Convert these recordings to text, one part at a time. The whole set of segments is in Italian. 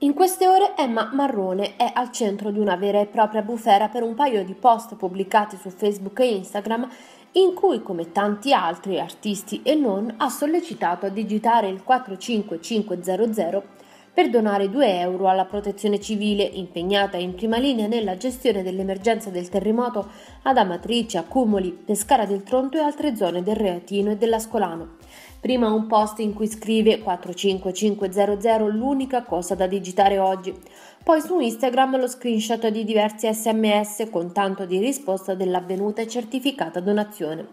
In queste ore Emma Marrone è al centro di una vera e propria bufera per un paio di post pubblicati su Facebook e Instagram in cui, come tanti altri artisti e non, ha sollecitato a digitare il 45500 per donare 2 euro alla protezione civile impegnata in prima linea nella gestione dell'emergenza del terremoto ad Amatrice, Accumoli, Pescara del Tronto e altre zone del Reatino e dell'Ascolano. Prima un post in cui scrive 45500 l'unica cosa da digitare oggi. Poi su Instagram lo screenshot di diversi sms con tanto di risposta dell'avvenuta e certificata donazione.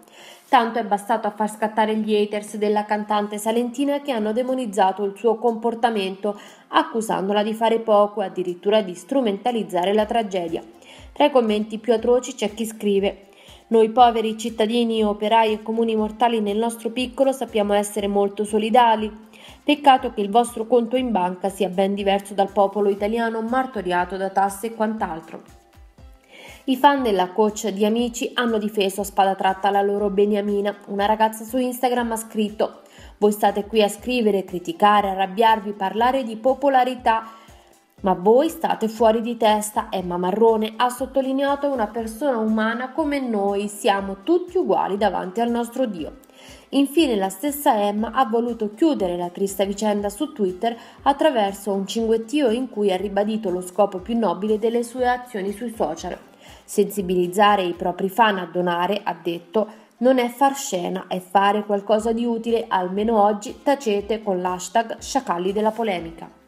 Tanto è bastato a far scattare gli haters della cantante salentina che hanno demonizzato il suo comportamento, accusandola di fare poco e addirittura di strumentalizzare la tragedia. Tra i commenti più atroci c'è chi scrive noi poveri cittadini, operai e comuni mortali nel nostro piccolo sappiamo essere molto solidali. Peccato che il vostro conto in banca sia ben diverso dal popolo italiano martoriato da tasse e quant'altro. I fan della coach di Amici hanno difeso a spada tratta la loro Beniamina. Una ragazza su Instagram ha scritto: Voi state qui a scrivere, criticare, arrabbiarvi, parlare di popolarità ma voi state fuori di testa, Emma Marrone ha sottolineato una persona umana come noi, siamo tutti uguali davanti al nostro Dio. Infine la stessa Emma ha voluto chiudere la triste vicenda su Twitter attraverso un cinguettio in cui ha ribadito lo scopo più nobile delle sue azioni sui social. Sensibilizzare i propri fan a donare, ha detto, non è far scena, è fare qualcosa di utile, almeno oggi tacete con l'hashtag sciacalli della polemica.